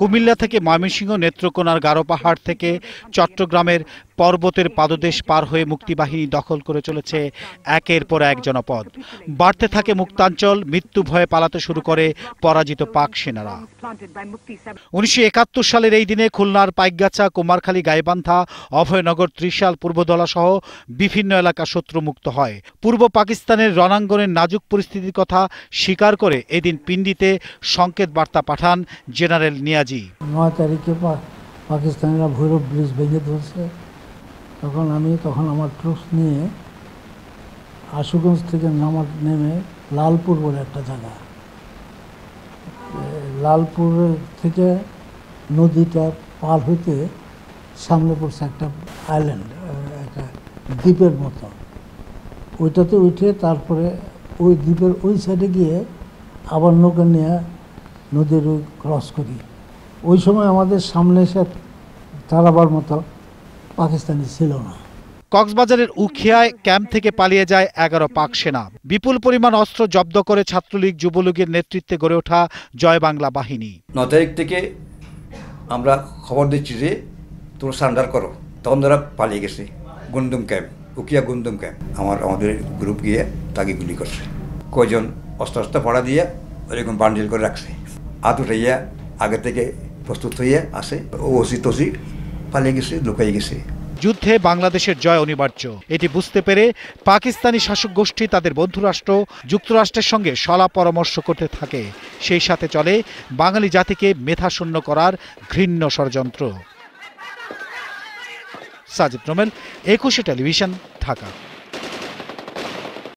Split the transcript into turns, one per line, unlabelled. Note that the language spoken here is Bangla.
কুমিল্লা থেকে ময়মনসিংহ নেত্রকোনার গারো পাহাড় থেকে চট্টগ্রামের পর্বতের পাদদেশ পার হয়ে মুক্তিবাহিনী দখল করে চলেছে একের পর এক জনপদ বাড়তে থাকে মুক্তাঞ্চল মৃত্যু ভয়ে পালাতে শুরু করে পরাজিত পাক সেনারা উনিশশো সালের এই দিনে খুলনার পাইকগাছা কুমারখালী গাইবান্ধা অভয়নগর ত্রিশাল পূর্বদলা সহ বিভিন্ন এলাকা শত্রুমুক্ত হয় পূর্ব পাকিস্তানের রণাঙ্গনের নাজুক পরিস্থিতির কথা স্বীকার করে এদিন পিন্ডিতে সংকেত বার্তা পাঠান জেনারেল নিয়াজি
নয় তারিখে পাকিস্তানিরা ভৈরব ব্রিজ ভেঙে ধরছে তখন আমি তখন আমার ট্রুপস নিয়ে আশুগঞ্জ থেকে নামার নেমে লালপুর বলে একটা জায়গা লালপুর থেকে নদীটা পার হইতে সামনে পড়ছে একটা আইল্যান্ড একটা দ্বীপের মতো ওইটাতে উঠে তারপরে ওই দ্বীপের ওই সাইডে গিয়ে আবার নৌকা নিয়ে নদীর ক্রস করি ওই সময় আমাদের সামনে এসে তারাবার মতো
পাকিস্তানি ছিল না কক্সবাজারের উখিয়ায় ক্যাম্প থেকে পালিয়ে যায় এগারো পাক সেনা বিপুল পরিমাণ অস্ত্র জব্দ করে ছাত্রলীগ যুবলীগের নেতৃত্বে গড়ে ওঠা জয় বাংলা বাহিনী
ন তারিখ থেকে আমরা খবর দিচ্ছি যে তোমরা সান্ডার করো তখন তারা পালিয়ে গেছে গুন্ডুম ক্যাম্প উকিয়া গুন্ডুম ক্যাম্প আমার আমাদের গ্রুপ গিয়ে তাকে গুলি করছে কয়জন অস্ত্র অস্ত্র ভাড়া দিয়ে ওইরকম বান্ডিল করে রাখছে হাত উঠাইয়া আগে থেকে প্রস্তুত হইয়া আসে ও ওসি তসি পালিয়ে গেছে লুকাই গেছে
যুদ্ধে বাংলাদেশের জয় অনিবার্য এটি বুঝতে পেরে পাকিস্তানি শাসক গোষ্ঠী তাদের বন্ধুরাষ্ট্র যুক্তরাষ্ট্রের সঙ্গে সলা পরামর্শ করতে থাকে সেই সাথে চলে বাঙালি জাতিকে শূন্য করার ঘৃণ্য ষড়যন্ত্র সাজিদ নোমেল একুশে টেলিভিশন ঢাকা